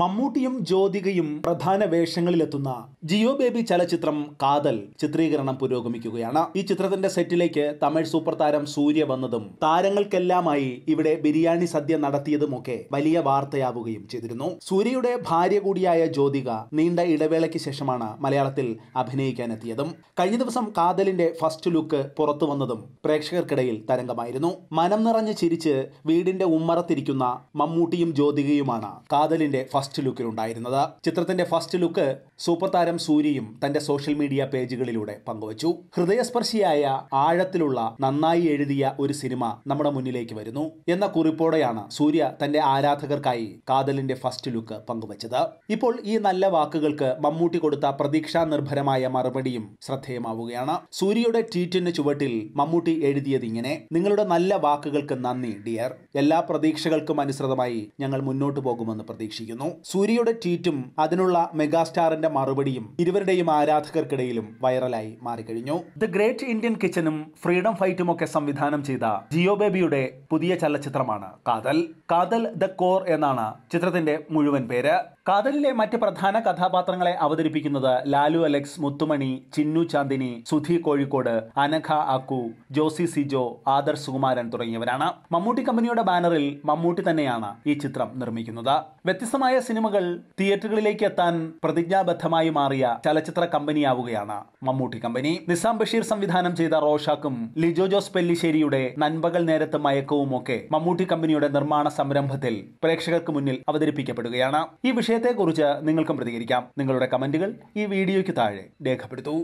മമ്മൂട്ടിയും ജ്യോതികയും പ്രധാന വേഷങ്ങളിലെത്തുന്ന ജിയോ ബേബി ചലച്ചിത്രം കാതൽ ചിത്രീകരണം പുരോഗമിക്കുകയാണ് ഈ ചിത്രത്തിന്റെ സെറ്റിലേക്ക് തമിഴ് സൂപ്പർ താരം സൂര്യ വന്നതും താരങ്ങൾക്കെല്ലാമായി ഇവിടെ ബിരിയാണി സദ്യ നടത്തിയതുമൊക്കെ വലിയ വാർത്തയാവുകയും ചെയ്തിരുന്നു സൂര്യയുടെ ഭാര്യ കൂടിയായ ജ്യോതിക നീണ്ട ഇടവേളയ്ക്ക് ശേഷമാണ് മലയാളത്തിൽ അഭിനയിക്കാനെത്തിയതും കഴിഞ്ഞ ദിവസം കാതലിന്റെ ഫസ്റ്റ് ലുക്ക് പുറത്തു വന്നതും പ്രേക്ഷകർക്കിടയിൽ തരംഗമായിരുന്നു മനം നിറഞ്ഞ് ചിരിച്ച് വീടിന്റെ ഉമ്മറത്തിരിക്കുന്ന മമ്മൂട്ടിയും ജ്യോതികയുമാണ് കാതലിന്റെ ഫസ്റ്റ് ലുക്കിലുണ്ടായിരുന്നത് ചിത്രത്തിന്റെ ഫസ്റ്റ് ലുക്ക് സൂപ്പർ താരം സൂര്യയും തന്റെ സോഷ്യൽ മീഡിയ പേജുകളിലൂടെ പങ്കുവച്ചു ഹൃദയസ്പർശിയായ ആഴത്തിലുള്ള നന്നായി എഴുതിയ ഒരു സിനിമ നമ്മുടെ മുന്നിലേക്ക് വരുന്നു എന്ന കുറിപ്പോടെയാണ് സൂര്യ തന്റെ ആരാധകർക്കായി കാതലിന്റെ ഫസ്റ്റ് ലുക്ക് പങ്കുവച്ചത് ഇപ്പോൾ ഈ നല്ല വാക്കുകൾക്ക് മമ്മൂട്ടി കൊടുത്ത പ്രതീക്ഷാ നിർഭരമായ മറുപടിയും ശ്രദ്ധേയമാവുകയാണ് സൂര്യയുടെ ട്വീറ്റിന് ചുവട്ടിൽ മമ്മൂട്ടി എഴുതിയത് ഇങ്ങനെ നിങ്ങളുടെ നല്ല വാക്കുകൾക്ക് നന്ദി ഡിയർ എല്ലാ പ്രതീക്ഷകൾക്കും അനുസൃതമായി ഞങ്ങൾ മുന്നോട്ടു പോകുമെന്ന് പ്രതീക്ഷിക്കുന്നു സൂര്യയുടെ ട്വീറ്റും അതിനുള്ള മെഗാസ്റ്റാറിന്റെ മറുപടിയും ഇരുവരുടെയും ആരാധകർക്കിടയിലും വൈറലായി മാറിക്കഴിഞ്ഞു ദ ഗ്രേറ്റ് ഇന്ത്യൻ കിച്ചനും ഫ്രീഡം ഫൈറ്റും ഒക്കെ സംവിധാനം ചെയ്ത ജിയോ ബേബിയുടെ പുതിയ ചലച്ചിത്രമാണ് കാതൽ കാതൽ ദ കോർ എന്നാണ് ചിത്രത്തിന്റെ മുഴുവൻ പേര് കഥലിലെ മറ്റ് പ്രധാന കഥാപാത്രങ്ങളെ അവതരിപ്പിക്കുന്നത് ലാലു അലക്സ് മുത്തുമണി ചിന്നു ചാന്ദിനി സുധി കോഴിക്കോട് അനഘ അക്കു ജോസി സിജോ ആദർ സുകുമാരൻ തുടങ്ങിയവരാണ് മമ്മൂട്ടി കമ്പനിയുടെ ബാനറിൽ മമ്മൂട്ടി തന്നെയാണ് ഈ ചിത്രം നിർമ്മിക്കുന്നത് വ്യത്യസ്തമായ സിനിമകൾ തിയേറ്ററുകളിലേക്ക് എത്താൻ പ്രതിജ്ഞാബദ്ധമായി മാറിയ ചലച്ചിത്ര കമ്പനിയാവുകയാണ് മമ്മൂട്ടി കമ്പനി നിസാം ബഷീർ സംവിധാനം ചെയ്ത റോഷാക്കും ലിജോ ജോസ് പെല്ലിശ്ശേരിയുടെ നൻപകൽ നേരത്ത് മയക്കവും ഒക്കെ മമ്മൂട്ടി കമ്പനിയുടെ നിർമ്മാണ സംരംഭത്തിൽ പ്രേക്ഷകർക്ക് മുന്നിൽ അവതരിപ്പിക്കപ്പെടുകയാണ് ഈ വിഷയം വിഷയത്തെക്കുറിച്ച് നിങ്ങൾക്കും പ്രതികരിക്കാം നിങ്ങളുടെ കമന്റുകൾ ഈ വീഡിയോയ്ക്ക് താഴെ രേഖപ്പെടുത്തൂ